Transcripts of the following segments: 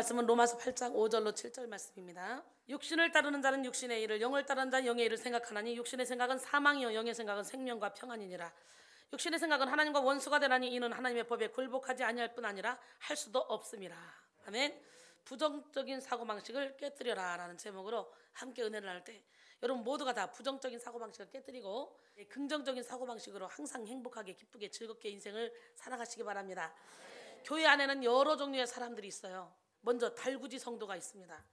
말씀은 로마서 8장 5절로 7절 말씀입니다. 육신을 따르는 자는 육신의 일을, 영을 따르는 자는 영의 일을 생각하나니 육신의 생각은 사망이요 영의 생각은 생명과 평안이니라. 육신의 생각은 하나님과 원수가 되나니 이는 하나님의 법에 굴복하지 아니할 뿐 아니라 할 수도 없음이라. 아멘. 부정적인 사고 방식을 깨뜨려라라는 제목으로 함께 은혜를 나때 여러분 모두가 다 부정적인 사고 방식을 깨뜨리고 예, 긍정적인 사고 방식으로 항상 행복하게 기쁘게 즐겁게 인생을 살아가시기 바랍니다. 교회 안에는 여러 종류의 사람들이 있어요. 먼저 달구지 성도가 있습니다.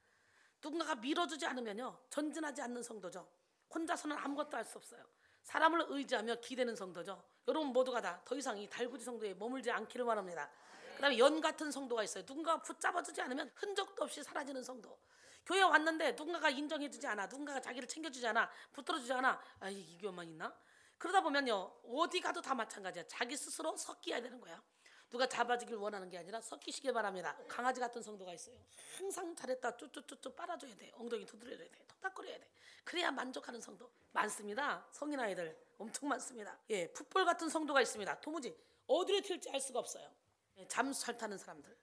누군가가 밀어주지 않으면요 전진하지 않는 성도죠. 혼자서는 아무것도 할 수 없어요. 사람을 의지하며 기대는 성도죠. 여러분 모두가 다 더 이상 이 달구지 성도에 머물지 않기를 바랍니다. 그다음에 연 같은 성도가 있어요. 누군가 붙잡아주지 않으면 흔적도 없이 사라지는 성도. 교회 왔는데 누군가가 인정해주지 않아, 누군가가 자기를 챙겨주지 않아, 붙들어주지 않아. 아이 이 교만 있나? 그러다 보면요 어디 가도 다 마찬가지야. 자기 스스로 섞여야 되는 거야. 누가 잡아주길 원하는 게 아니라 섞이시길 바랍니다. 강아지 같은 성도가 있어요. 항상 잘했다 쭈쭈쭈쭈 빨아줘야 돼. 엉덩이 두드려야 돼. 턱닥거려야 돼. 그래야 만족하는 성도 많습니다. 성인 아이들 엄청 많습니다. 예, 풋볼 같은 성도가 있습니다. 도무지 어디로 튈지 알 수가 없어요. 예, 잠수 잘 타는 사람들.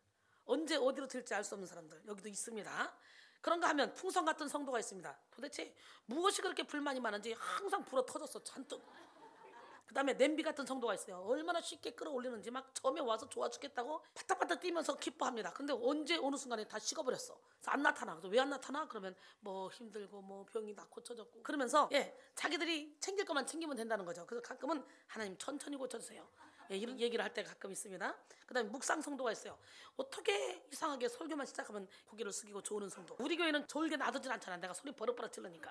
언제 어디로 튈지 알 수 없는 사람들 여기도 있습니다. 그런가 하면 풍선 같은 성도가 있습니다. 도대체 무엇이 그렇게 불만이 많은지 항상 불어 터졌어 잔뜩. 그 다음에 냄비 같은 성도가 있어요. 얼마나 쉽게 끌어올리는지 막 처음에 와서 좋아 죽겠다고 바닥바닥 뛰면서 기뻐합니다. 근데 언제 어느 순간에 다 식어버렸어. 안 나타나. 그래서 왜안 나타나? 그러면 뭐 힘들고 뭐 병이 다 고쳐졌고 그러면서 예 자기들이 챙길 것만 챙기면 된다는 거죠. 그래서 가끔은 하나님 천천히 고쳐주세요. 예, 이런 얘기를 할 때가 가끔 있습니다. 그다음에 묵상 성도가 있어요. 어떻게 이상하게 설교만 시작하면 고개를 숙이고 조는 성도. 우리 교회는 졸게 놔두진 않잖아. 내가 소리 버릇버릇 질르니까.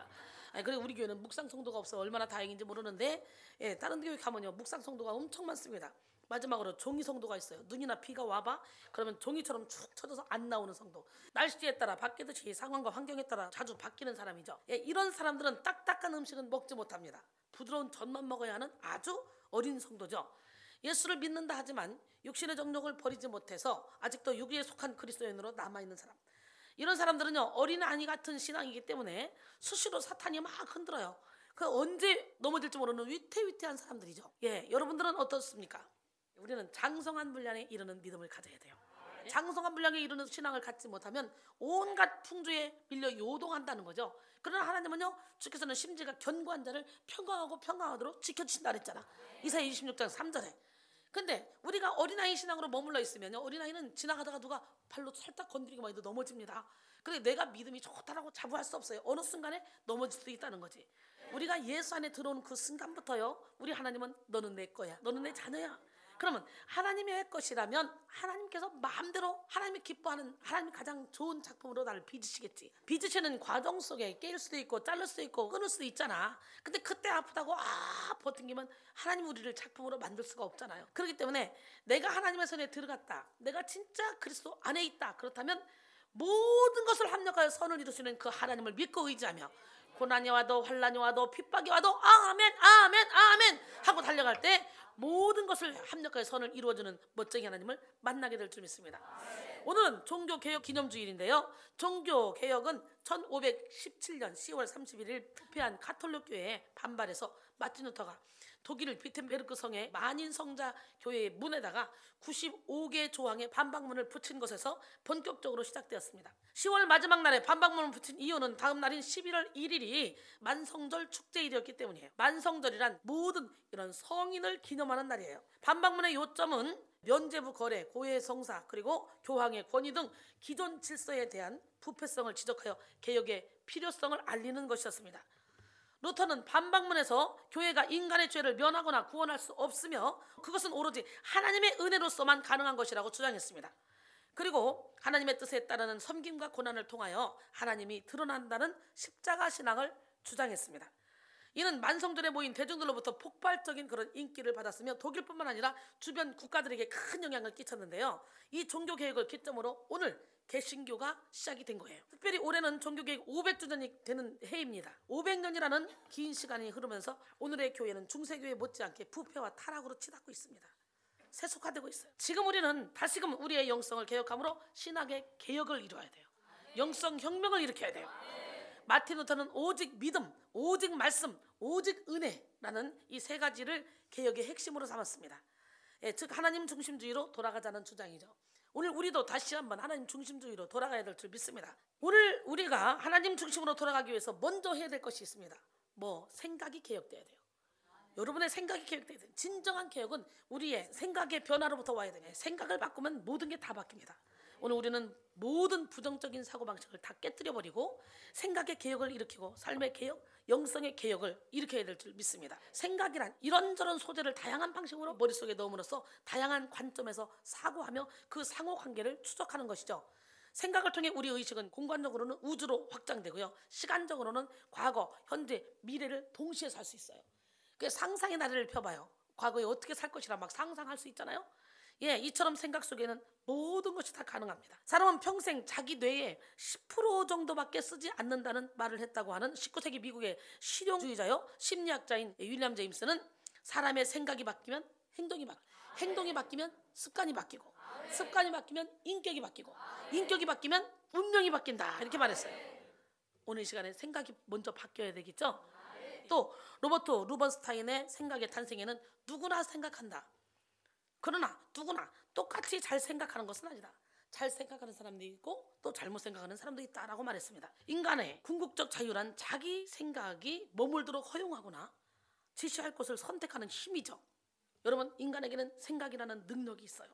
아, 그리고 우리 교회는 묵상 성도가 없어 얼마나 다행인지 모르는데 예, 다른 교회 가면요 묵상 성도가 엄청 많습니다. 마지막으로 종이 성도가 있어요. 눈이나 비가 와봐 그러면 종이처럼 축 쳐져서 안 나오는 성도. 날씨에 따라 바뀌듯이 상황과 환경에 따라 자주 바뀌는 사람이죠. 예, 이런 사람들은 딱딱한 음식은 먹지 못합니다. 부드러운 젖만 먹어야 하는 아주 어린 성도죠. 예수를 믿는다 하지만 육신의 정욕을 버리지 못해서 아직도 육에 속한 그리스도인으로 남아있는 사람. 이런 사람들은요, 어린아이 같은 신앙이기 때문에 수시로 사탄이 막 흔들어요. 그 언제 넘어질지 모르는 위태위태한 사람들이죠. 예, 여러분들은 어떻습니까? 우리는 장성한 분량에 이르는 믿음을 가져야 돼요. 장성한 분량에 이르는 신앙을 갖지 못하면 온갖 풍조에 밀려 요동한다는 거죠. 그러나 하나님은요, 주께서는 심지가 견고한 자를 평강하고 평강하도록 지켜주신다 그랬잖아. 이사야 26장 3절에 근데 우리가 어린아이 신앙으로 머물러 있으면요. 어린아이는 지나가다가 누가 발로 살짝 건드리기만 해도 넘어집니다. 그래 내가 믿음이 좋다라고 자부할 수 없어요. 어느 순간에 넘어질 수도 있다는 거지. 우리가 예수 안에 들어온 그 순간부터요. 우리 하나님은 너는 내 거야. 너는 내 자녀야. 그러면 하나님의 것이라면 하나님께서 마음대로 하나님이 기뻐하는 하나님 가장 좋은 작품으로 나를 빚으시겠지. 빚으시는 과정 속에 깨일 수도 있고 잘릴 수도 있고 끊을 수도 있잖아. 근데 그때 아프다고 아버티기면 하나님 우리를 작품으로 만들 수가 없잖아요. 그렇기 때문에 내가 하나님의 손에 들어갔다. 내가 진짜 그리스도 안에 있다. 그렇다면 모든 것을 합력하여 선을 이루시는 그 하나님을 믿고 의지하며 고난이 와도 환란이 와도 핍박이 와도 아멘 아멘 아멘 하고 달려갈 때 모든 것을 합력하여 선을 이루어주는 멋쟁이 하나님을 만나게 될 줄 믿습니다. 오늘은 종교개혁 기념주일인데요. 종교개혁은 1517년 10월 31일 부패한 카톨릭 교회에 반발해서 마틴 루터가 독일 비텐베르크 성의 만인 성자 교회의 문에다가 95개 조항의 반박문을 붙인 것에서 본격적으로 시작되었습니다. 10월 마지막 날에 반박문을 붙인 이유는 다음 날인 11월 1일이 만성절 축제일이었기 때문이에요. 만성절이란 모든 이런 성인을 기념하는 날이에요. 반박문의 요점은 면제부 거래, 고해 성사, 그리고 교황의 권위 등 기존 질서에 대한 부패성을 지적하여 개혁의 필요성을 알리는 것이었습니다. 루터는 반박문에서 교회가 인간의 죄를 면하거나 구원할 수 없으며 그것은 오로지 하나님의 은혜로서만 가능한 것이라고 주장했습니다. 그리고 하나님의 뜻에 따르는 섬김과 고난을 통하여 하나님이 드러난다는 십자가 신앙을 주장했습니다. 이는 만성전에 모인 대중들로부터 폭발적인 그런 인기를 받았으며 독일뿐만 아니라 주변 국가들에게 큰 영향을 끼쳤는데요. 이 종교 개혁을 기점으로 오늘 개신교가 시작이 된 거예요. 특별히 올해는 종교개혁 500주년이 되는 해입니다. 500년이라는 긴 시간이 흐르면서 오늘의 교회는 중세교회 못지않게 부패와 타락으로 치닫고 있습니다. 세속화되고 있어요. 지금 우리는 다시금 우리의 영성을 개혁함으로 신학의 개혁을 이루어야 돼요. 영성 혁명을 일으켜야 돼요. 마틴 루터는 오직 믿음, 오직 말씀, 오직 은혜라는 이 세 가지를 개혁의 핵심으로 삼았습니다. 예, 즉 하나님 중심주의로 돌아가자는 주장이죠. 오늘 우리도 다시 한번 하나님 중심주의로 돌아가야 될 줄 믿습니다. 오늘 우리가 하나님 중심으로 돌아가기 위해서 먼저 해야 될 것이 있습니다. 뭐 생각이 개혁돼야 돼요. 여러분의 생각이 개혁돼야 돼요. 진정한 개혁은 우리의 생각의 변화로부터 와야 돼요. 생각을 바꾸면 모든 게 다 바뀝니다. 오늘 우리는 모든 부정적인 사고방식을 다 깨뜨려버리고 생각의 개혁을 일으키고 삶의 개혁, 영성의 개혁을 일으켜야 될 줄 믿습니다. 생각이란 이런저런 소재를 다양한 방식으로 머릿속에 넣음으로써 다양한 관점에서 사고하며 그 상호관계를 추적하는 것이죠. 생각을 통해 우리 의식은 공간적으로는 우주로 확장되고요. 시간적으로는 과거, 현재, 미래를 동시에 살 수 있어요. 그 상상의 나래를 펴봐요. 과거에 어떻게 살 것이라 막 상상할 수 있잖아요. 예, 이처럼 생각 속에는 모든 것이 다 가능합니다. 사람은 평생 자기 뇌에 10% 정도밖에 쓰지 않는다는 말을 했다고 하는 19세기 미국의 실용주의자요 심리학자인 윌리엄 제임스는 사람의 생각이 바뀌면 행동이 바뀌고 행동이 바뀌면 습관이 바뀌고 습관이 바뀌면 인격이 바뀌고 인격이 바뀌면 운명이 바뀐다 이렇게 말했어요. 오늘 시간에 생각이 먼저 바뀌어야 되겠죠? 또 로버트 루번스타인의 생각의 탄생에는 누구나 생각한다. 그러나 누구나 똑같이 잘 생각하는 것은 아니다. 잘 생각하는 사람도 있고 또 잘못 생각하는 사람도 있다라고 말했습니다. 인간의 궁극적 자유란 자기 생각이 머물도록 허용하거나 지시할 것을 선택하는 힘이죠. 여러분 인간에게는 생각이라는 능력이 있어요.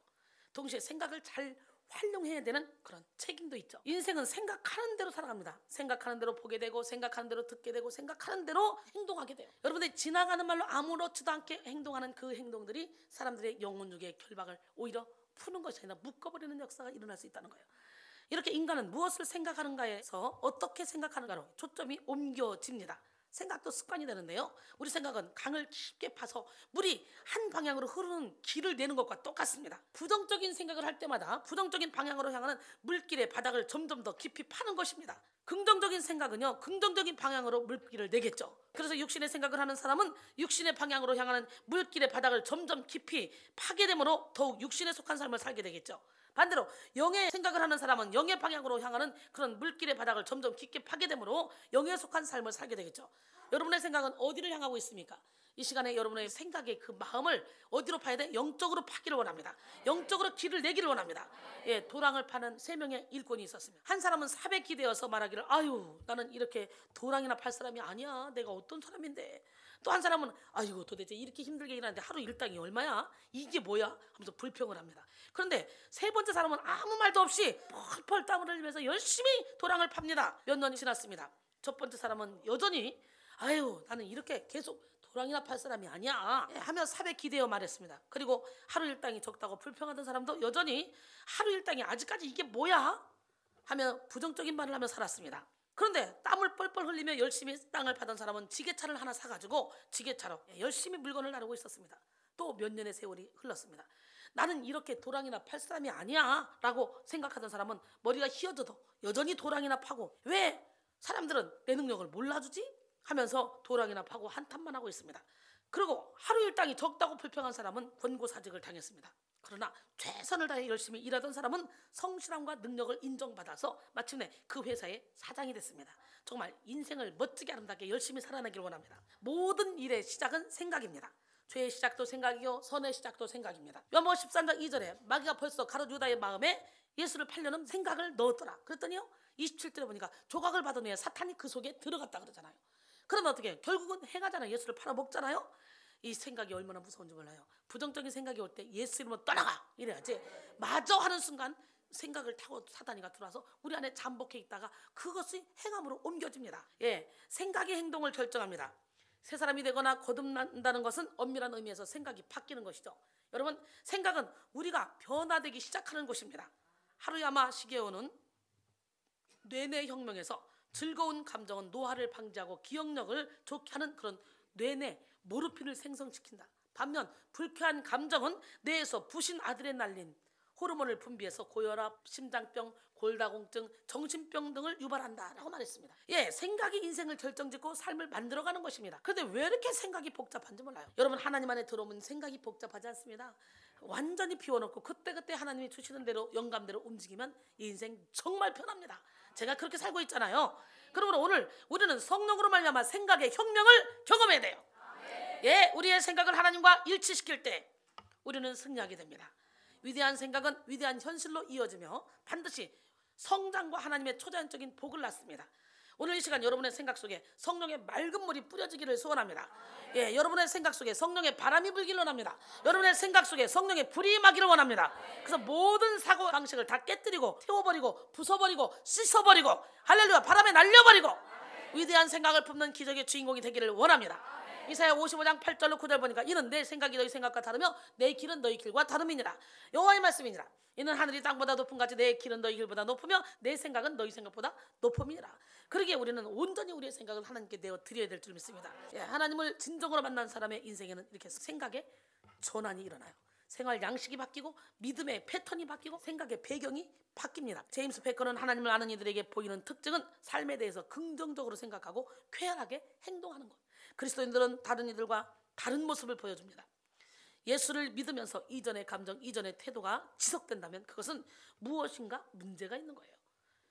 동시에 생각을 잘 활용해야 되는 그런 책임도 있죠. 인생은 생각하는 대로 살아갑니다. 생각하는 대로 보게 되고 생각하는 대로 듣게 되고 생각하는 대로 행동하게 돼요. 여러분들 지나가는 말로 아무렇지도 않게 행동하는 그 행동들이 사람들의 영혼육의 결박을 오히려 푸는 것이 아니라 묶어버리는 역사가 일어날 수 있다는 거예요. 이렇게 인간은 무엇을 생각하는가에서 어떻게 생각하는가로 초점이 옮겨집니다. 생각도 습관이 되는데요. 우리 생각은 강을 깊게 파서 물이 한 방향으로 흐르는 길을 내는 것과 똑같습니다. 부정적인 생각을 할 때마다 부정적인 방향으로 향하는 물길의 바닥을 점점 더 깊이 파는 것입니다. 긍정적인 생각은요, 긍정적인 방향으로 물길을 내겠죠. 그래서 육신의 생각을 하는 사람은 육신의 방향으로 향하는 물길의 바닥을 점점 깊이 파게 되므로 더욱 육신에 속한 삶을 살게 되겠죠. 반대로 영의 생각을 하는 사람은 영의 방향으로 향하는 그런 물길의 바닥을 점점 깊게 파게되므로 영에 속한 삶을 살게 되겠죠. 여러분의 생각은 어디를 향하고 있습니까? 이 시간에 여러분의 생각의 그 마음을 어디로 파야 돼? 영적으로 파기를 원합니다. 영적으로 길을 내기를 원합니다. 예, 도랑을 파는 세 명의 일꾼이 있었습니다. 한 사람은 사백기 되어서 말하기를 아유 나는 이렇게 도랑이나 팔 사람이 아니야. 내가 어떤 사람인데 또한 사람은 아이고 도대체 이렇게 힘들게 일하는데 하루 일당이 얼마야? 이게 뭐야? 하면서 불평을 합니다. 그런데 세 번째 사람은 아무 말도 없이 펄펄 땀을 흘리면서 열심히 도랑을 팝니다. 몇 년이 지났습니다. 첫 번째 사람은 여전히 아유 나는 이렇게 계속 도랑이나 팔 사람이 아니야 예, 하며 삽에 기대어 말했습니다. 그리고 하루 일당이 적다고 불평하던 사람도 여전히 하루 일당이 아직까지 이게 뭐야? 하며 부정적인 말을 하며 살았습니다. 그런데 땀을 뻘뻘 흘리며 열심히 땅을 파던 사람은 지게차를 하나 사가지고 지게차로 예, 열심히 물건을 나르고 있었습니다. 또 몇 년의 세월이 흘렀습니다. 나는 이렇게 도랑이나 팔 사람이 아니야 라고 생각하던 사람은 머리가 휘어져도 여전히 도랑이나 파고 왜 사람들은 내 능력을 몰라주지? 하면서 도랑이나 파고 한탄만 하고 있습니다. 그리고 하루 일당이 적다고 불평한 사람은 권고사직을 당했습니다. 그러나 최선을 다해 열심히 일하던 사람은 성실함과 능력을 인정받아서 마침내 그 회사의 사장이 됐습니다. 정말 인생을 멋지게 아름답게 열심히 살아내길 원합니다. 모든 일의 시작은 생각입니다. 죄의 시작도 생각이요 선의 시작도 생각입니다. 요모 13장 2절에 마귀가 벌써 가롯 유다의 마음에 예수를 팔려는 생각을 넣었더라. 그랬더니요 27절에 보니까 조각을 받은 후에 사탄이 그 속에 들어갔다 그러잖아요. 그러면 어떻게 결국은 해가잖아요. 예수를 팔아먹잖아요. 이 생각이 얼마나 무서운지 몰라요. 부정적인 생각이 올 때 예수 이름으로 떠나가 이래야지. 마저 하는 순간 생각을 타고 사단이가 들어와서 우리 안에 잠복해 있다가 그것이 행함으로 옮겨집니다. 예, 생각이 행동을 결정합니다. 새 사람이 되거나 거듭난다는 것은 엄밀한 의미에서 생각이 바뀌는 것이죠. 여러분 생각은 우리가 변화되기 시작하는 곳입니다 하루야마 시계오는 뇌내 혁명에서 즐거운 감정은 노화를 방지하고 기억력을 좋게 하는 그런 뇌내 모르핀을 생성시킨다. 반면 불쾌한 감정은 뇌에서 부신 아드레날린, 호르몬을 분비해서 고혈압, 심장병, 골다공증, 정신병 등을 유발한다라고 말했습니다. 예, 생각이 인생을 결정짓고 삶을 만들어가는 것입니다. 그런데 왜 이렇게 생각이 복잡한지 몰라요. 여러분 하나님 안에 들어오면 생각이 복잡하지 않습니다. 완전히 비워놓고 그때그때 하나님이 주시는 대로 영감대로 움직이면 인생 정말 편합니다. 제가 그렇게 살고 있잖아요. 그러므로 오늘 우리는 성령으로 말미암아 생각의 혁명을 경험해야 돼요. 예, 우리의 생각을 하나님과 일치시킬 때 우리는 승리하게 됩니다. 위대한 생각은 위대한 현실로 이어지며 반드시 성장과 하나님의 초자연적인 복을 낳습니다. 오늘 이 시간 여러분의 생각 속에 성령의 맑은 물이 뿌려지기를 소원합니다. 예, 여러분의 생각 속에 성령의 바람이 불기를 원합니다. 여러분의 생각 속에 성령의 불이 임기를 원합니다. 그래서 모든 사고 방식을 다 깨뜨리고 태워버리고 부숴버리고 씻어버리고 할렐루야 바람에 날려버리고 위대한 생각을 품는 기적의 주인공이 되기를 원합니다. 이사야 55장 8절로 9절 보니까 이는 내 생각이 너희 생각과 다르며 내 길은 너희 길과 다름이니라. 여호와의 말씀이니라. 이는 하늘이 땅보다 높은 같이 내 길은 너희 길보다 높으며 내 생각은 너희 생각보다 높음이니라. 그러기에 우리는 온전히 우리의 생각을 하나님께 내어 드려야 될 줄 믿습니다. 예, 하나님을 진정으로 만난 사람의 인생에는 이렇게 생각의 전환이 일어나요. 생활 양식이 바뀌고 믿음의 패턴이 바뀌고 생각의 배경이 바뀝니다. 제임스 페커는 하나님을 아는 이들에게 보이는 특징은 삶에 대해서 긍정적으로 생각하고 쾌활하게 행동하는 것. 그리스도인들은 다른 이들과 다른 모습을 보여줍니다. 예수를 믿으면서 이전의 감정, 이전의 태도가 지속된다면 그것은 무엇인가 문제가 있는 거예요.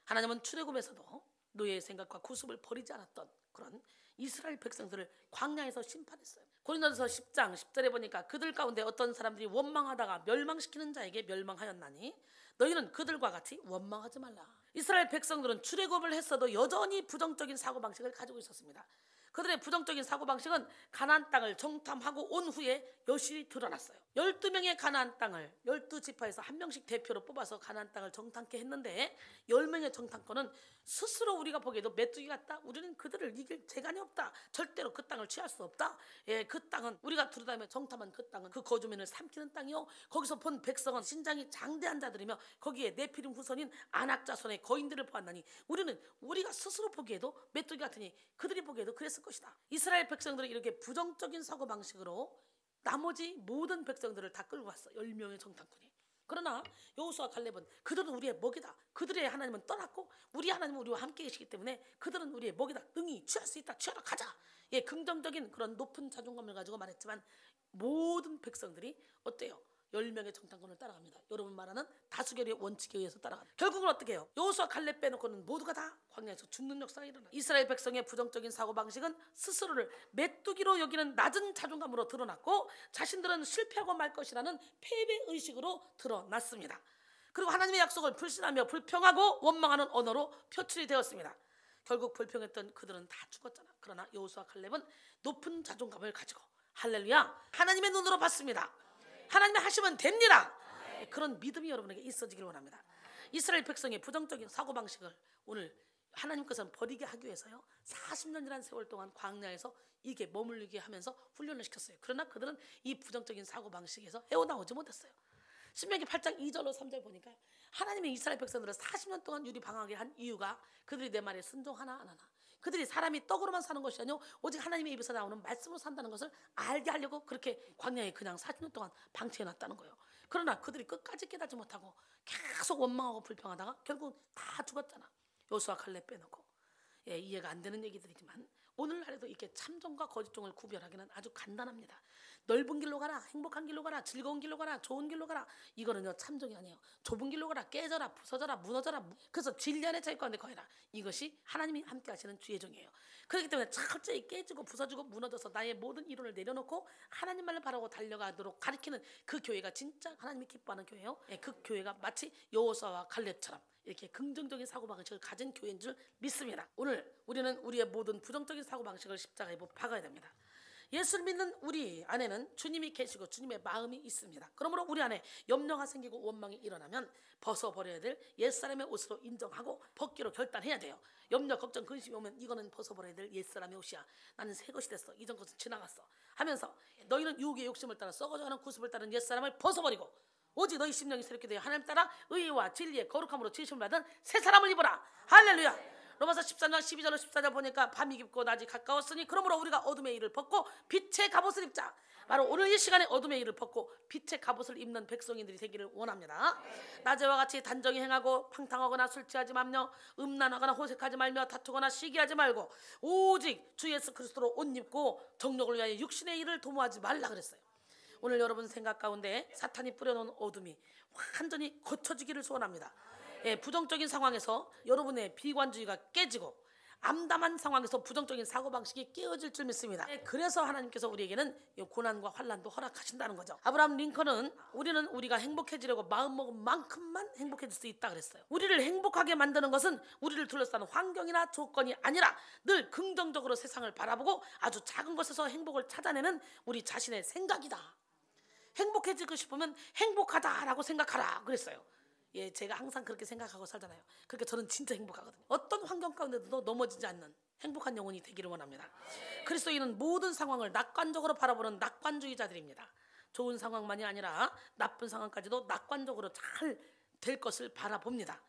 하나님은 출애굽에서도 노예의 생각과 구습을 버리지 않았던 그런 이스라엘 백성들을 광야에서 심판했어요. 고린도서 10장 10절에 보니까 그들 가운데 어떤 사람들이 원망하다가 멸망시키는 자에게 멸망하였나니 너희는 그들과 같이 원망하지 말라. 이스라엘 백성들은 출애굽을 했어도 여전히 부정적인 사고 방식을 가지고 있었습니다. 그들의 부정적인 사고방식은 가난 땅을 정탐하고 온 후에 여실히 드러났어요. 12명의 가나안 땅을 12지파에서 한 명씩 대표로 뽑아서 가나안 땅을 정탐케 했는데 10명의 정탐권은 스스로 우리가 보기에도 메뚜기 같다. 우리는 그들을 이길 재간이 없다. 절대로 그 땅을 취할 수 없다. 예, 그 땅은 우리가 두어다며 정탐한 그 땅은 그 거주민을 삼키는 땅이요. 거기서 본 백성은 신장이 장대한 자들이며 거기에 내피름 후손인 안악자손의 거인들을 보았나니 우리는 우리가 스스로 보기에도 메뚜기 같으니 그들이 보기에도 그랬을 것이다. 이스라엘 백성들은 이렇게 부정적인 사고방식으로 나머지 모든 백성들을 다 끌고 갔어. 10명의 정탐꾼이. 그러나 여호수아 갈렙은 그들은 우리의 먹이다. 그들의 하나님은 떠났고 우리 하나님은 우리와 함께 계시기 때문에 그들은 우리의 먹이다. 능히 취할 수 있다. 취하러 가자. 예, 긍정적인 그런 높은 자존감을 가지고 말했지만 모든 백성들이 어때요? 열명의 정탐꾼을 따라갑니다. 여러분 말하는 다수결의 원칙에 의해서 따라갑니다. 결국은 어떻게 해요? 요호수아 칼렙 빼놓고는 모두가 다 광야에서 죽는 역사가 일어나. 이스라엘 백성의 부정적인 사고방식은 스스로를 메뚜기로 여기는 낮은 자존감으로 드러났고 자신들은 실패하고 말 것이라는 패배의식으로 드러났습니다. 그리고 하나님의 약속을 불신하며 불평하고 원망하는 언어로 표출이 되었습니다. 결국 불평했던 그들은 다 죽었잖아. 그러나 여호수아 칼렙은 높은 자존감을 가지고 할렐루야 하나님의 눈으로 봤습니다. 하나님의 하시면 됩니다. 그런 믿음이 여러분에게 있어지길 원합니다. 이스라엘 백성의 부정적인 사고방식을 오늘 하나님께서는 버리게 하기 위해서요. 40년이라는 세월 동안 광야에서 이게 머물리게 하면서 훈련을 시켰어요. 그러나 그들은 이 부정적인 사고방식에서 헤어나오지 못했어요. 신명기 8장 2절로 3절 보니까 하나님의 이스라엘 백성들을 40년 동안 유리 방황하게 한 이유가 그들이 내 말에 순종하나 안 하나 그들이 사람이 떡으로만 사는 것이 아니요 오직 하나님의 입에서 나오는 말씀으로 산다는 것을 알게 하려고 그렇게 광야에 그냥 40년 동안 방치해 놨다는 거예요. 그러나 그들이 끝까지 깨닫지 못하고 계속 원망하고 불평하다가 결국 다 죽었잖아. 요수와 칼렙 빼놓고. 예, 이해가 안 되는 얘기들이지만 오늘날에도 이렇게 참정과 거짓종을 구별하기는 아주 간단합니다. 넓은 길로 가라. 행복한 길로 가라. 즐거운 길로 가라. 좋은 길로 가라. 이거는요. 참정이 아니에요. 좁은 길로 가라. 깨져라. 부서져라. 무너져라. 그래서 진리안에 차 있고 안에 거해라. 이것이 하나님이 함께 하시는 주의 종이에요. 그렇기 때문에 철저히 깨지고 부서지고 무너져서 나의 모든 이론을 내려놓고 하나님만을 바라고 달려가도록 가리키는그 교회가 진짜 하나님이 기뻐하는 교회예요. 예, 그 교회가 마치 여호사와 갈렙처럼 이렇게 긍정적인 사고방식을 가진 교회인 줄 믿습니다. 오늘 우리는 우리의 모든 부정적인 사고방식을 십자가에 박아야 됩니다. 예수를 믿는 우리 안에는 주님이 계시고 주님의 마음이 있습니다. 그러므로 우리 안에 염려가 생기고 원망이 일어나면 벗어버려야 될 옛사람의 옷으로 인정하고 벗기로 결단해야 돼요. 염려, 걱정, 근심이 오면 이거는 벗어버려야 될 옛사람의 옷이야. 나는 새 것이 됐어. 이전 것은 지나갔어. 하면서 너희는 유혹의 욕심을 따라 썩어져가는 구습을 따른 옛사람을 벗어버리고 오직 너희 심령이 새롭게 되어 하나님 따라 의와 진리의 거룩함으로 지심을 받은 새 사람을 입어라. 할렐루야. 로마서 13장 12절로 14절 보니까 밤이 깊고 낮이 가까웠으니 그러므로 우리가 어둠의 일을 벗고 빛의 갑옷을 입자. 바로 오늘 이 시간에 어둠의 일을 벗고 빛의 갑옷을 입는 백성인들이 되기를 원합니다. 낮에와 같이 단정히 행하고 팡탕하거나 술 취하지 말며 음란하거나 호색하지 말며 다투거나 시기하지 말고 오직 주 예수 그리스도로 옷 입고 정력을 위하여 육신의 일을 도모하지 말라 그랬어요. 오늘 여러분 생각 가운데 사탄이 뿌려놓은 어둠이 완전히 거쳐지기를 소원합니다. 예, 부정적인 상황에서 여러분의 비관주의가 깨지고 암담한 상황에서 부정적인 사고방식이 깨어질 줄 믿습니다. 예, 그래서 하나님께서 우리에게는 고난과 환란도 허락하신다는 거죠. 아브라함 링컨은 우리는 우리가 행복해지려고 마음먹은 만큼만 행복해질 수 있다 그랬어요. 우리를 행복하게 만드는 것은 우리를 둘러싼 환경이나 조건이 아니라 늘 긍정적으로 세상을 바라보고 아주 작은 것에서 행복을 찾아내는 우리 자신의 생각이다. 행복해지고 싶으면 행복하다라고 생각하라 그랬어요. 예, 제가 항상 그렇게 생각하고 살잖아요. 그렇게 그러니까 저는 진짜 행복하거든요. 어떤 환경 가운데도 넘어지지 않는 행복한 영혼이 되기를 원합니다. 그리스도인은 모든 상황을 낙관적으로 바라보는 낙관주의자들입니다. 좋은 상황만이 아니라 나쁜 상황까지도 낙관적으로 잘 될 것을 바라봅니다.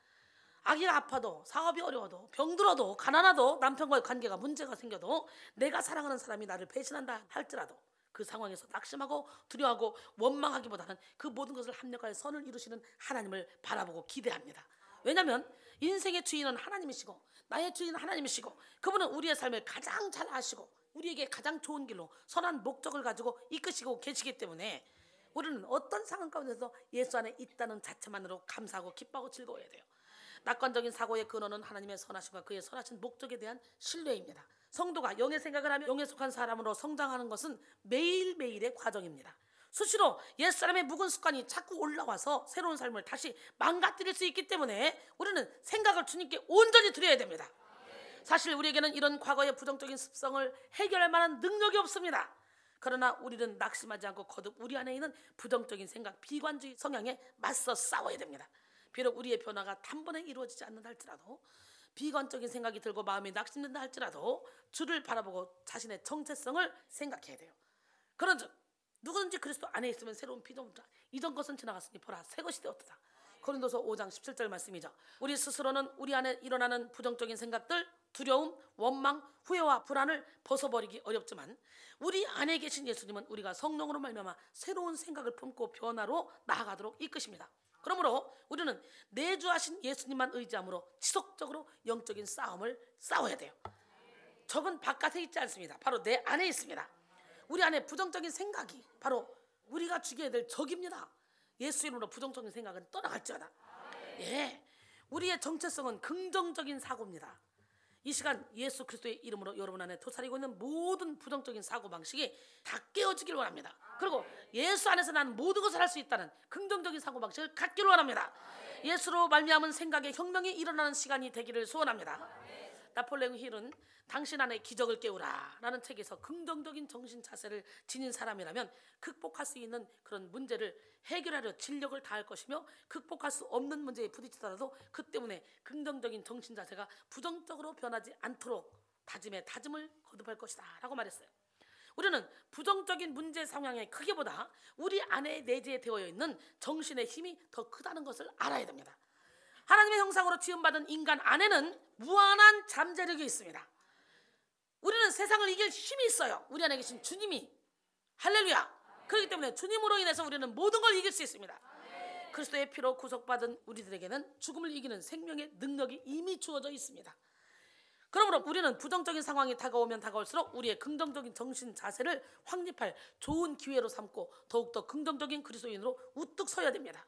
아기가 아파도 사업이 어려워도 병들어도 가난하도 남편과의 관계가 문제가 생겨도 내가 사랑하는 사람이 나를 배신한다 할지라도 그 상황에서 낙심하고 두려워하고 원망하기보다는 그 모든 것을 합력하여 선을 이루시는 하나님을 바라보고 기대합니다. 왜냐하면 인생의 주인은 하나님이시고 나의 주인은 하나님이시고 그분은 우리의 삶을 가장 잘 아시고 우리에게 가장 좋은 길로 선한 목적을 가지고 이끄시고 계시기 때문에 우리는 어떤 상황 가운데서 예수 안에 있다는 자체만으로 감사하고 기뻐하고 즐거워야 돼요. 낙관적인 사고의 근원은 하나님의 선하심과 그의 선하신 목적에 대한 신뢰입니다. 성도가 영의 생각을 하며 영에 속한 사람으로 성장하는 것은 매일매일의 과정입니다. 수시로 옛사람의 묵은 습관이 자꾸 올라와서 새로운 삶을 다시 망가뜨릴 수 있기 때문에 우리는 생각을 주님께 온전히 드려야 됩니다. 사실 우리에게는 이런 과거의 부정적인 습성을 해결할 만한 능력이 없습니다. 그러나 우리는 낙심하지 않고 거듭 우리 안에 있는 부정적인 생각, 비관주의 성향에 맞서 싸워야 됩니다. 비록 우리의 변화가 단번에 이루어지지 않는 할지라도 비관적인 생각이 들고 마음이 낙심된다 할지라도 주를 바라보고 자신의 정체성을 생각해야 돼요. 그런즉 누구든지 그리스도 안에 있으면 새로운 피조물이다. 이전 것은 지나갔으니 보라 새 것이 되었다. 고린도서 5장 17절 말씀이죠. 우리 스스로는 우리 안에 일어나는 부정적인 생각들, 두려움, 원망, 후회와 불안을 벗어버리기 어렵지만 우리 안에 계신 예수님은 우리가 성령으로 말미암아 새로운 생각을 품고 변화로 나아가도록 이끄십니다. 그러므로 우리는 내주하신 예수님만 의지함으로 지속적으로 영적인 싸움을 싸워야 돼요. 적은 바깥에 있지 않습니다. 바로 내 안에 있습니다. 우리 안에 부정적인 생각이 바로 우리가 죽여야 될 적입니다. 예수 이름으로 부정적인 생각은 떠나갈지어다. 예. 우리의 정체성은 긍정적인 사고입니다. 이 시간 예수 그리스도의 이름으로 여러분 안에 도사리고 있는 모든 부정적인 사고방식이 다 깨어지길 원합니다. 그리고 예수 안에서 나 모든 것을 할 수 있다는 긍정적인 사고방식을 갖길 원합니다. 예수로 말미암은 생각의 혁명이 일어나는 시간이 되기를 소원합니다. 나폴레옹 힐은 당신 안에 기적을 깨우라라는 책에서 긍정적인 정신 자세를 지닌 사람이라면 극복할 수 있는 그런 문제를 해결하려 진력을 다할 것이며 극복할 수 없는 문제에 부딪히더라도 그 때문에 긍정적인 정신 자세가 부정적으로 변하지 않도록 다짐에 다짐을 거듭할 것이다라고 말했어요. 우리는 부정적인 문제 상황의 크기보다 우리 안에 내재되어 있는 정신의 힘이 더 크다는 것을 알아야 됩니다. 하나님의 형상으로 지음받은 인간 안에는 무한한 잠재력이 있습니다. 우리는 세상을 이길 힘이 있어요. 우리 안에 계신 주님이 할렐루야. 그렇기 때문에 주님으로 인해서 우리는 모든 걸 이길 수 있습니다. 그리스도의 피로 구속받은 우리들에게는 죽음을 이기는 생명의 능력이 이미 주어져 있습니다. 그러므로 우리는 부정적인 상황이 다가오면 다가올수록 우리의 긍정적인 정신 자세를 확립할 좋은 기회로 삼고 더욱더 긍정적인 그리스도인으로 우뚝 서야 됩니다.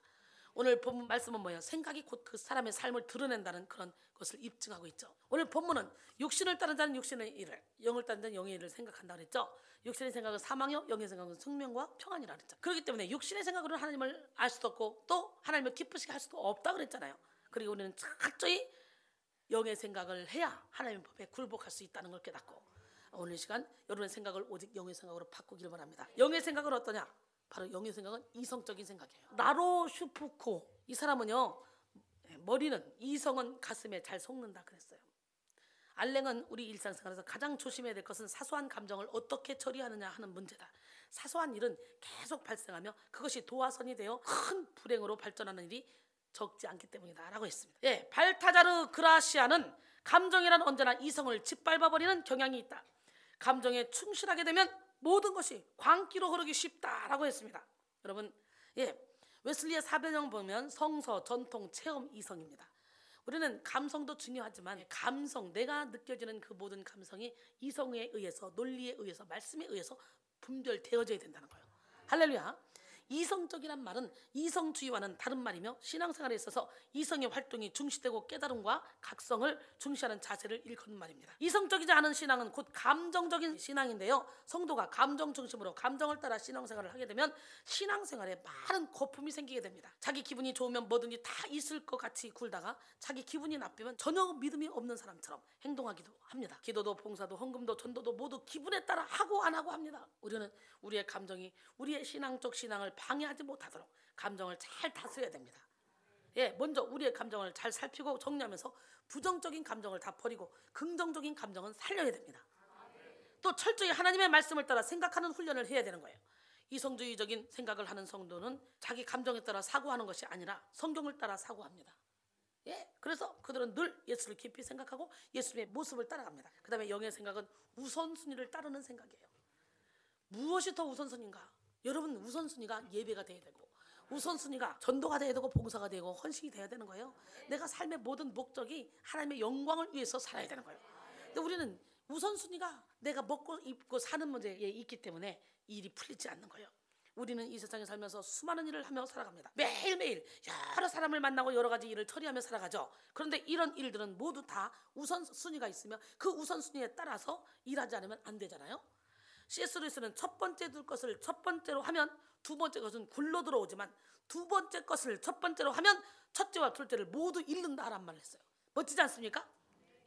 오늘 본문 말씀은 뭐예요? 생각이 곧 그 사람의 삶을 드러낸다는 그런 것을 입증하고 있죠. 오늘 본문은 육신을 따른 자는 육신의 일을, 영을 따른 자는 영의 일을 생각한다 그랬죠. 육신의 생각은 사망이요, 영의 생각은 생명과 평안이라 그랬죠. 그렇기 때문에 육신의 생각으로 하나님을 알 수도 없고 또 하나님을 기쁘시게 할 수도 없다 그랬잖아요. 그리고 우리는 철저히 영의 생각을 해야 하나님 의 법에 굴복할 수 있다는 걸 깨닫고 오늘 시간 여러분의 생각을 오직 영의 생각으로 바꾸기를 바랍니다. 영의 생각은 어떠냐? 바로 영의 생각은 이성적인 생각이에요. 나로 슈프코 이 사람은요 머리는 이성은 가슴에 잘 속는다 그랬어요. 알랭은 우리 일상생활에서 가장 조심해야 될 것은 사소한 감정을 어떻게 처리하느냐 하는 문제다. 사소한 일은 계속 발생하며 그것이 도화선이 되어 큰 불행으로 발전하는 일이 적지 않기 때문이다라고 했습니다. 예, 발타자르 그라시아는 감정이란 언제나 이성을 짓밟아버리는 경향이 있다. 감정에 충실하게 되면 모든 것이 광기로 흐르기 쉽다라고 했습니다. 여러분, 예, 웨슬리의 사변형 보면 성서, 전통, 체험, 이성입니다. 우리는 감성도 중요하지만 감성, 내가 느껴지는 그 모든 감성이 이성에 의해서, 논리에 의해서, 말씀에 의해서 분별되어져야 된다는 거예요. 할렐루야. 이성적이란 말은 이성주의와는 다른 말이며 신앙생활에 있어서 이성의 활동이 중시되고 깨달음과 각성을 중시하는 자세를 일컫는 말입니다. 이성적이지 않은 신앙은 곧 감정적인 신앙인데요. 성도가 감정 중심으로 감정을 따라 신앙생활을 하게 되면 신앙생활에 많은 거품이 생기게 됩니다. 자기 기분이 좋으면 뭐든지 다 있을 것 같이 굴다가 자기 기분이 나쁘면 전혀 믿음이 없는 사람처럼 행동하기도 합니다. 기도도 봉사도 헌금도 전도도 모두 기분에 따라 하고 안 하고 합니다. 우리는 우리의 감정이 우리의 신앙적 신앙을 방해하지 못하도록 감정을 잘 다스려야 됩니다. 예, 먼저 우리의 감정을 잘 살피고 정리하면서 부정적인 감정을 다 버리고 긍정적인 감정은 살려야 됩니다. 또 철저히 하나님의 말씀을 따라 생각하는 훈련을 해야 되는 거예요. 이성주의적인 생각을 하는 성도는 자기 감정에 따라 사고하는 것이 아니라 성경을 따라 사고합니다. 예, 그래서 그들은 늘 예수를 깊이 생각하고 예수님의 모습을 따라갑니다. 그다음에 영의 생각은 우선순위를 따르는 생각이에요. 무엇이 더 우선순위인가? 여러분 우선순위가 예배가 돼야 되고 우선순위가 전도가 돼야 되고 봉사가 되고 헌신이 돼야 되는 거예요. 내가 삶의 모든 목적이 하나님의 영광을 위해서 살아야 되는 거예요. 근데 우리는 우선순위가 내가 먹고 입고 사는 문제에 있기 때문에 일이 풀리지 않는 거예요. 우리는 이 세상에 살면서 수많은 일을 하며 살아갑니다. 매일매일 여러 사람을 만나고 여러 가지 일을 처리하며 살아가죠. 그런데 이런 일들은 모두 다 우선순위가 있으며 그 우선순위에 따라서 일하지 않으면 안 되잖아요. CS 루이스는 첫 번째 둘 것을 첫 번째로 하면 두 번째 것은 굴러 들어오지만 두 번째 것을 첫 번째로 하면 첫째와 둘째를 모두 잃는다란 말을 했어요. 멋지지 않습니까?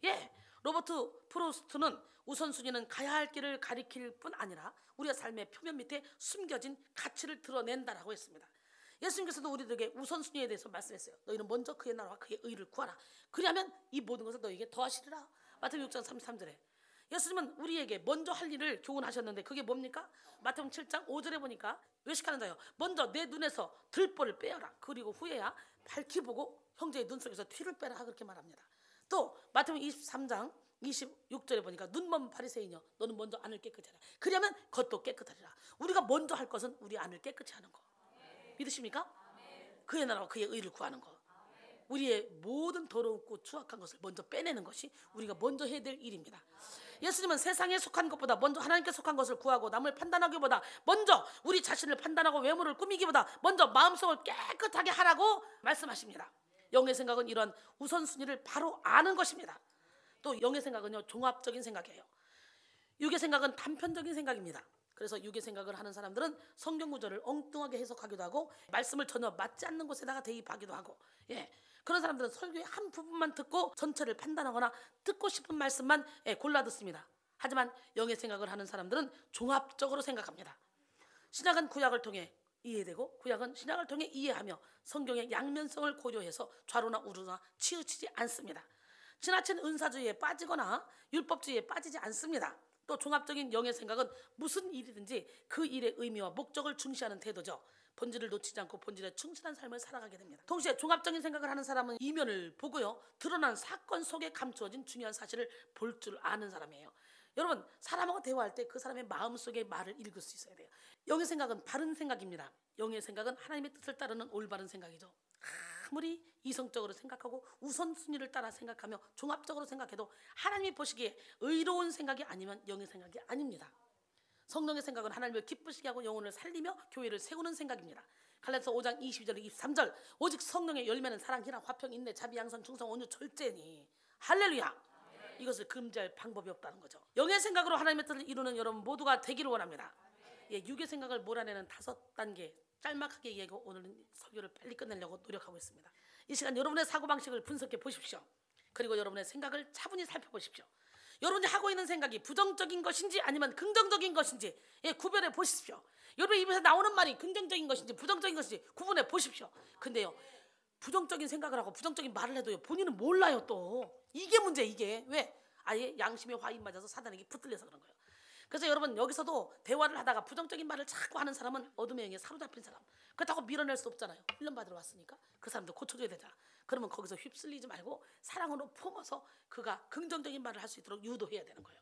예. 로버트 프로스트는 우선순위는 가야 할 길을 가리킬 뿐 아니라 우리의 삶의 표면 밑에 숨겨진 가치를 드러낸다라고 했습니다. 예수님께서도 우리들에게 우선순위에 대해서 말씀했어요. 너희는 먼저 그의 나라와 그의 의를 구하라. 그리하면 이 모든 것을 너희에게 더하시리라. 마태복음 6장 33절에 예수님은 우리에게 먼저 할 일을 교훈하셨는데 그게 뭡니까? 마태복음 7장 5절에 보니까 외식하는 자요 먼저 내 눈에서 들보를 빼어라 그리고 후에야 밝히 보고 형제의 눈 속에서 티를 빼라 그렇게 말합니다 또 마태복음 23장 26절에 보니까 눈먼 바리새인이여 너는 먼저 안을 깨끗 하라 그러면 겉도 깨끗하리라 우리가 먼저 할 것은 우리 안을 깨끗이 하는 거 믿으십니까? 그의 나라와 그의 의를 구하는 거 우리의 모든 더럽고 추악한 것을 먼저 빼내는 것이 우리가 먼저 해야 될 일입니다. 예수님은 세상에 속한 것보다 먼저 하나님께 속한 것을 구하고 남을 판단하기보다 먼저 우리 자신을 판단하고 외모를 꾸미기보다 먼저 마음속을 깨끗하게 하라고 말씀하십니다. 영의 생각은 이런 우선순위를 바로 아는 것입니다. 또 영의 생각은요 종합적인 생각이에요. 육의 생각은 단편적인 생각입니다. 그래서 육의 생각을 하는 사람들은 성경 구절을 엉뚱하게 해석하기도 하고 말씀을 전혀 맞지 않는 곳에다가 대입하기도 하고 예 그런 사람들은 설교의 한 부분만 듣고 전체를 판단하거나 듣고 싶은 말씀만 예, 골라 듣습니다. 하지만 영의 생각을 하는 사람들은 종합적으로 생각합니다. 신약은 구약을 통해 이해되고 구약은 신약을 통해 이해하며 성경의 양면성을 고려해서 좌로나 우로나 치우치지 않습니다. 지나친 은사주의에 빠지거나 율법주의에 빠지지 않습니다. 또 종합적인 영의 생각은 무슨 일이든지 그 일의 의미와 목적을 중시하는 태도죠. 본질을 놓치지 않고 본질에 충실한 삶을 살아가게 됩니다. 동시에 종합적인 생각을 하는 사람은 이면을 보고요. 드러난 사건 속에 감추진 중요한 사실을 볼 줄 아는 사람이에요. 여러분 사람하고 대화할 때 그 사람의 마음속의 말을 읽을 수 있어야 돼요. 영의 생각은 바른 생각입니다. 영의 생각은 하나님의 뜻을 따르는 올바른 생각이죠. 아무리 이성적으로 생각하고 우선순위를 따라 생각하며 종합적으로 생각해도 하나님이 보시기에 의로운 생각이 아니면 영의 생각이 아닙니다. 성령의 생각은 하나님을 기쁘시게 하고 영혼을 살리며 교회를 세우는 생각입니다. 갈라서 5장 22절 23절 오직 성령의 열매는 사랑, 희락, 화평, 인내, 자비, 양선, 충성, 온유, 절제니 할렐루야. 이것을 금지할 방법이 없다는 거죠. 영의 생각으로 하나님의 뜻을 이루는 여러분 모두가 되기를 원합니다. 예, 육의 생각을 몰아내는 다섯 단계 짤막하게 얘기하고 오늘은 설교를 빨리 끝내려고 노력하고 있습니다. 이 시간 여러분의 사고방식을 분석해 보십시오. 그리고 여러분의 생각을 차분히 살펴보십시오. 여러분이 하고 있는 생각이 부정적인 것인지 아니면 긍정적인 것인지 예, 구별해 보십시오. 여러분 입에서 나오는 말이 긍정적인 것인지 부정적인 것인지 구분해 보십시오. 근데요. 부정적인 생각을 하고 부정적인 말을 해도요. 본인은 몰라요, 또. 이게 문제 이게. 왜? 아예 양심의 화인 맞아서 사단에게 붙들려서 그런 거예요. 그래서 여러분 여기서도 대화를 하다가 부정적인 말을 자꾸 하는 사람은 어둠의 영에 사로잡힌 사람. 그렇다고 밀어낼 수 없잖아요. 훈련 받으러 왔으니까 그 사람도 고쳐줘야 되잖아. 그러면 거기서 휩쓸리지 말고 사랑으로 품어서 그가 긍정적인 말을 할 수 있도록 유도해야 되는 거예요.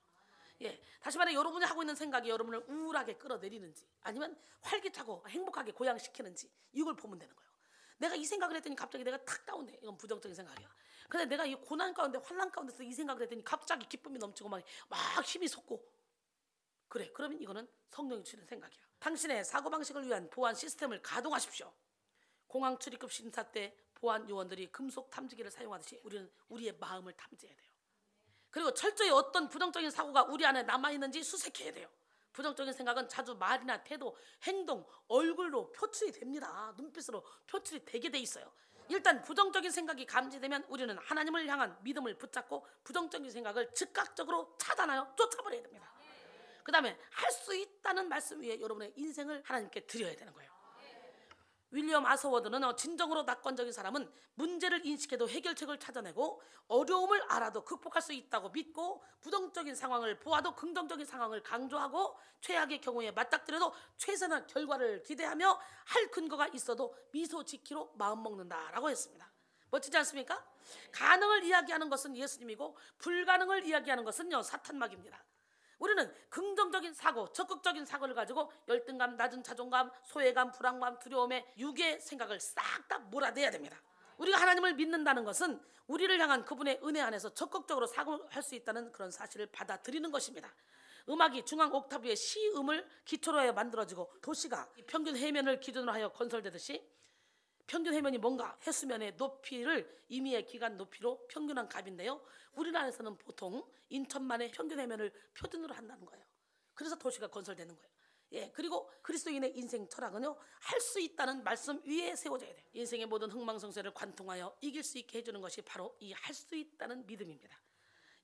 예, 다시 말해 여러분이 하고 있는 생각이 여러분을 우울하게 끌어내리는지 아니면 활기차고 행복하게 고양시키는지 이걸 보면 되는 거예요. 내가 이 생각을 했더니 갑자기 내가 탁 다운돼. 이건 부정적인 생각이야. 근데 내가 이 고난 가운데 환란 가운데서 이 생각을 했더니 갑자기 기쁨이 넘치고 막, 막 힘이 솟고 그래 그러면 이거는 성령이 주는 생각이야. 당신의 사고방식을 위한 보안 시스템을 가동하십시오. 공항 출입국 심사 때 보안 요원들이 금속 탐지기를 사용하듯이 우리는 우리의 마음을 탐지해야 돼요. 그리고 철저히 어떤 부정적인 사고가 우리 안에 남아 있는지 수색해야 돼요. 부정적인 생각은 자주 말이나 태도, 행동, 얼굴로 표출이 됩니다. 눈빛으로 표출이 되게 돼 있어요. 일단 부정적인 생각이 감지되면 우리는 하나님을 향한 믿음을 붙잡고 부정적인 생각을 즉각적으로 차단하여 쫓아버려야 됩니다. 그 다음에 할 수 있다는 말씀 위에 여러분의 인생을 하나님께 드려야 되는 거예요. 윌리엄 아서워드는 어, 진정으로 낙관적인 사람은 문제를 인식해도 해결책을 찾아내고 어려움을 알아도 극복할 수 있다고 믿고 부정적인 상황을 보아도 긍정적인 상황을 강조하고 최악의 경우에 맞닥뜨려도 최선의 결과를 기대하며 할 근거가 있어도 미소 지키로 마음먹는다라고 했습니다. 멋지지 않습니까? 가능을 이야기하는 것은 예수님이고 불가능을 이야기하는 것은 사탄막입니다. 우리는 긍정적인 사고, 적극적인 사고를 가지고 열등감, 낮은 자존감, 소외감, 불안감, 두려움에 육의 생각을 싹 다 몰아내야 됩니다. 우리가 하나님을 믿는다는 것은 우리를 향한 그분의 은혜 안에서 적극적으로 사고할 수 있다는 그런 사실을 받아들이는 것입니다. 음악이 중앙 옥타브의 시음을 기초로 하여 만들어지고 도시가 평균 해면을 기준으로 하여 건설되듯이 평균 해면이 뭔가 해수면의 높이를 임의의 기간 높이로 평균한 값인데요. 우리나라에서는 보통 인천만의 평균 해면을 표준으로 한다는 거예요. 그래서 도시가 건설되는 거예요. 예, 그리고 그리스도인의 인생 철학은요, 할 수 있다는 말씀 위에 세워져야 돼요. 인생의 모든 흥망성쇠를 관통하여 이길 수 있게 해주는 것이 바로 이 할 수 있다는 믿음입니다.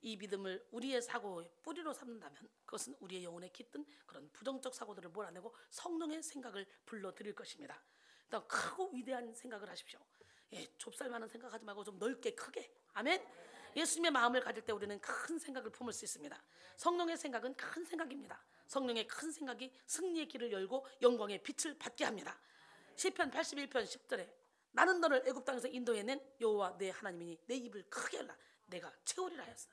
이 믿음을 우리의 사고의 뿌리로 삼는다면 그것은 우리의 영혼에 깃든 그런 부정적 사고들을 몰아내고 성령의 생각을 불러들일 것입니다. 일단 크고 위대한 생각을 하십시오. 예, 좁쌀만한 생각하지 말고 좀 넓게 크게. 아멘. 예수님의 마음을 가질 때 우리는 큰 생각을 품을 수 있습니다. 성령의 생각은 큰 생각입니다. 성령의 큰 생각이 승리의 길을 열고 영광의 빛을 받게 합니다. 시편 81편 10절에 나는 너를 애굽 땅에서 인도해낸 여호와 내 하나님이니 내 입을 크게 열라 내가 채우리라 하였으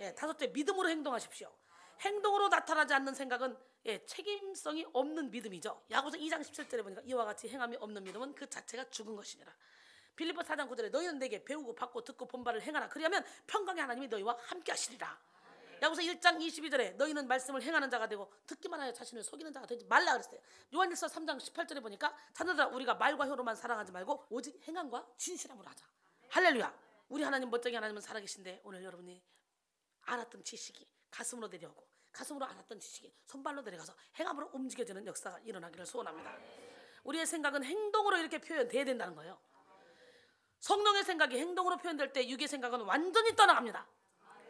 예, 다섯째 믿음으로 행동하십시오. 행동으로 나타나지 않는 생각은 예, 책임성이 없는 믿음이죠. 야고보서 2장 17절에 보니까 이와 같이 행함이 없는 믿음은 그 자체가 죽은 것이니라. 빌립보 4장 9절에 너희는 내게 배우고 받고 듣고 본바를 행하라. 그리하면 평강의 하나님이 너희와 함께 하시리라. 야고보서 1장 22절에 너희는 말씀을 행하는 자가 되고 듣기만 하여 자신을 속이는 자가 되지 말라 그랬어요. 요한일서 3장 18절에 보니까 자녀들아 우리가 말과 혀로만 사랑하지 말고 오직 행함과 진실함으로 하자. 할렐루야. 우리 하나님 멋쟁이 하나님은 살아계신데 오늘 여러분이 알았던 지식이 가슴으로 내려오고 가슴으로 알았던 지식이 손발로 내려가서 행함으로 움직여지는 역사가 일어나기를 소원합니다. 우리의 생각은 행동으로 이렇게 표현돼야 된다는 거예요. 성령의 생각이 행동으로 표현될 때 육의 생각은 완전히 떠나갑니다.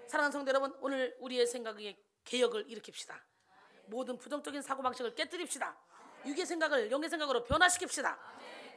사랑하는 성도 여러분, 오늘 우리의 생각의 개혁을 일으킵시다. 모든 부정적인 사고방식을 깨뜨립시다. 육의 생각을 영의 생각으로 변화시킵시다.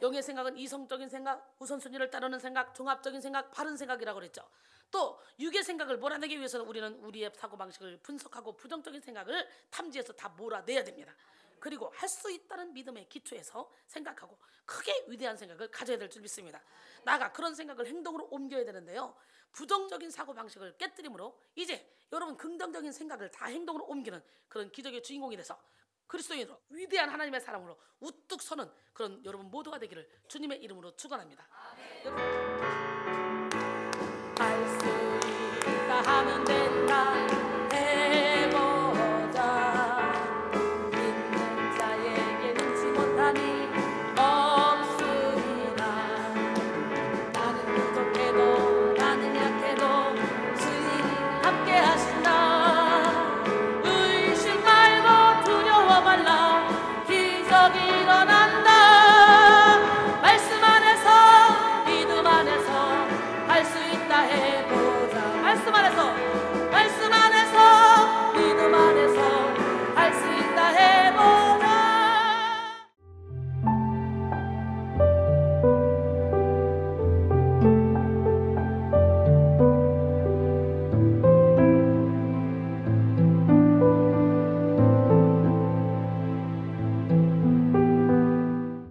영의 생각은 이성적인 생각, 우선순위를 따르는 생각, 종합적인 생각, 바른 생각이라고 그랬죠. 또 육의 생각을 몰아내기 위해서는 우리는 우리의 사고 방식을 분석하고 부정적인 생각을 탐지해서 다 몰아내야 됩니다. 그리고 할 수 있다는 믿음의 기초에서 생각하고 크게 위대한 생각을 가져야 될 줄 믿습니다. 나가 그런 생각을 행동으로 옮겨야 되는데요. 부정적인 사고 방식을 깨뜨림으로 이제 여러분 긍정적인 생각을 다 행동으로 옮기는 그런 기적의 주인공이 돼서 그리스도인으로 위대한 하나님의 사람으로 우뚝 서는 그런 여러분 모두가 되기를 주님의 이름으로 축원합니다. 알수 있다 하는데